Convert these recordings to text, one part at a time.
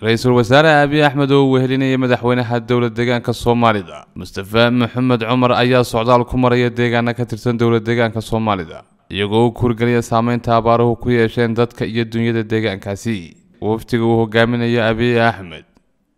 ra-iisul wasaare aabiye axmed oo wehelinaya madaxweynaha dowlad deegaanka soomaalida mustafa maxamed cumar ayaa socdaal ku maraya deegaana ka tirsan dowlad deegaanka soomaalida iyagoo u kuurgelaya saameynta abaaruhu ku yeesheen dadka iyo dunyada deegaankaasi wafdiga uu hogaaminayo abiye axmed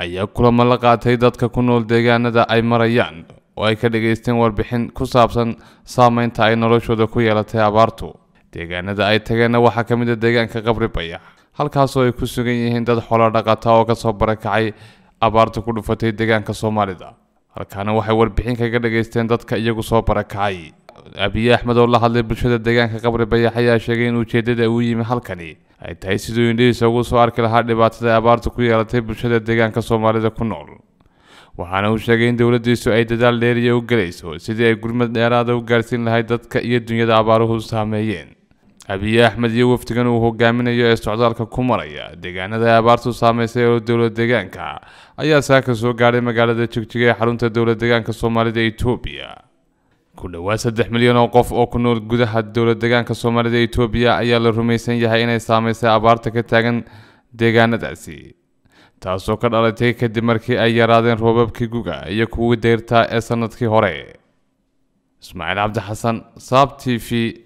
ayaa kulama la qaatay dadka ku nool deegaanada ay marayaan oo ay ka dhagaysteen warbixin ku saabsan saameynta ay noloshooda ku yeelatay abaartu deegaanada ay tageenna waxaa ka mid a ah deegaanka qabri bayax halkaasoo ay ku sugan yihiin dad xoola dhaqata oo kasoo barakacay abaarta ku dhufatay deegaanka soomaalida halkaana waxay warbixin kaga dhagaysteen dadka iyagu soo barakacay abiye axmed oo la hadlay bulshada deegaanka qabri bayax ayaa sheegay in ujeeddada uu yimi halkani ay tahay siduu indhihiisa ugu soo arki lahaa dhibaatada abaarta ku yeelatay bulshada deegaanka soomaalida ku nool waxaana uu sheegay in dowladdiisu ay dadaal dheeriya u gelayso sidii ay gurmad dheeraada u gaarsiin lahayd dadka iyo dunyada abaaruhu saameeyeen abiye axmed iyo wafdigan uu hogaaminayo ee socdaalka ku maraya deegaanada abaartu saameysay oo dowlad deegaanka ayaa saaka soo gaadhay magaalada jigjiga ee xarunta dowla deegaanka soomaalida etoobiya ku dhowaad saddex milyan oo qof oo ku nool gudaha dowlad deegaanka soomaalida etoobiya ayaa la rumaysan yahay inay saameysay abaarta ka taagan deegaanadaasi taasoo ka dhalatay kadib markii ay yaraadeen roobabkii guga iyo kuwii deyrta ee sannadkii hore ismaaciil cabdi xasan saab t v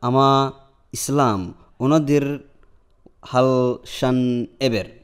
ama islaam una dir hal shan eber